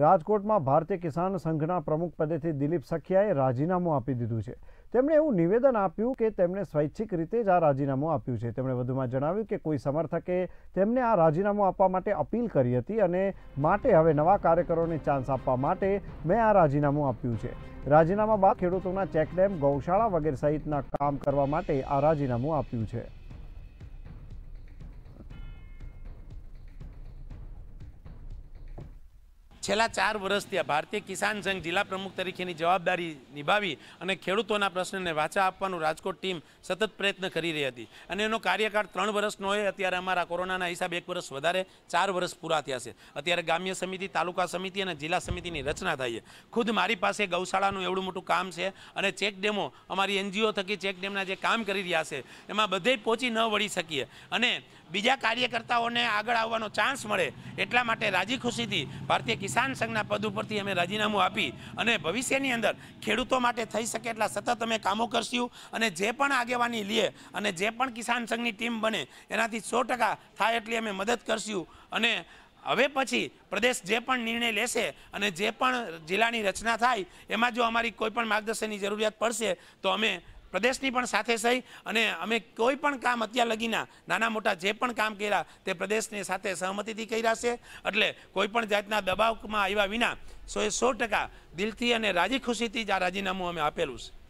રાજકોટમાં ભારતીય કિસાન સંઘના પ્રમુખ પદેથી દિલીપ સખિયાએ રાજીનામું આપી દીધું છે તેમણે એવું નિવેદન આપ્યું કે તેમણે સ્વૈચ્છિક રીતે જ આ રાજીનામું આપ્યું છે તેમણે વધુમાં જણાવ્યું કે કોઈ સમર્થકે તેમને આ રાજીનામું આપવા માટે અપીલ કરી હતી અને માટે હવે નવા કાર્યકરોને ચાન્સ આપવા માટે મેં આ રાજીનામું આપ્યું છે રાજીનામા બાદ ખેડૂતોના ચેકડેમ ગૌશાળા વગેરે સહિતના કામ કરવા માટે આ રાજીનામું આપ્યું છે છેલ્લા ચાર વર્ષથી આ ભારતીય કિસાન સંઘ જિલ્લા પ્રમુખ તરીકેની જવાબદારી નિભાવી અને ખેડૂતોના પ્રશ્નને વાચા આપવાનું રાજકોટ ટીમ સતત પ્રયત્ન કરી રહી હતી અને એનો કાર્યકાળ ત્રણ વર્ષનો હોય અત્યારે અમારા કોરોનાના હિસાબે એક વર્ષ વધારે ચાર વર્ષ પૂરા થયા છે અત્યારે ગ્રામ્ય સમિતિ તાલુકા સમિતિ અને જિલ્લા સમિતિની રચના થઈ છે ખુદ મારી પાસે ગૌશાળાનું એવડું મોટું કામ છે અને ચેક ડેમો અમારી એનજીઓ થકી ચેક ડેમના જે કામ કરી રહ્યા છે એમાં બધે પહોંચી ન વળી શકીએ અને બીજા કાર્યકર્તાઓને આગળ આવવાનો ચાન્સ મળે એટલા માટે રાજી ખુશીથી ભારતીય કિસાન સંઘના પદ ઉપરથી અમે રાજીનામું આપી અને ભવિષ્યની અંદર ખેડૂતો માટે થઈ શકે એટલા સતત અમે કામો કરશું અને જે પણ આગેવાની લે અને જે પણ કિસાન સંઘની ટીમ બને એનાથી સો થાય એટલી અમે મદદ કરશું અને હવે પછી પ્રદેશ જે પણ નિર્ણય લેશે અને જે પણ જિલ્લાની રચના થાય એમાં જો અમારી કોઈપણ માર્ગદર્શનની જરૂરિયાત પડશે તો અમે પ્રદેશની પણ સાથે સહી અને અમે કોઈ પણ કામ અત્યાર લગીના નાના મોટા જે પણ કામ કર્યા તે પ્રદેશની સાથે સહમતિથી કર્યા છે એટલે કોઈ પણ જાતના દબાવમાં આવ્યા વિના સોએ સો ટકા દિલથી અને રાજી ખુશીથી જ આ રાજીનામું અમે આપેલું છે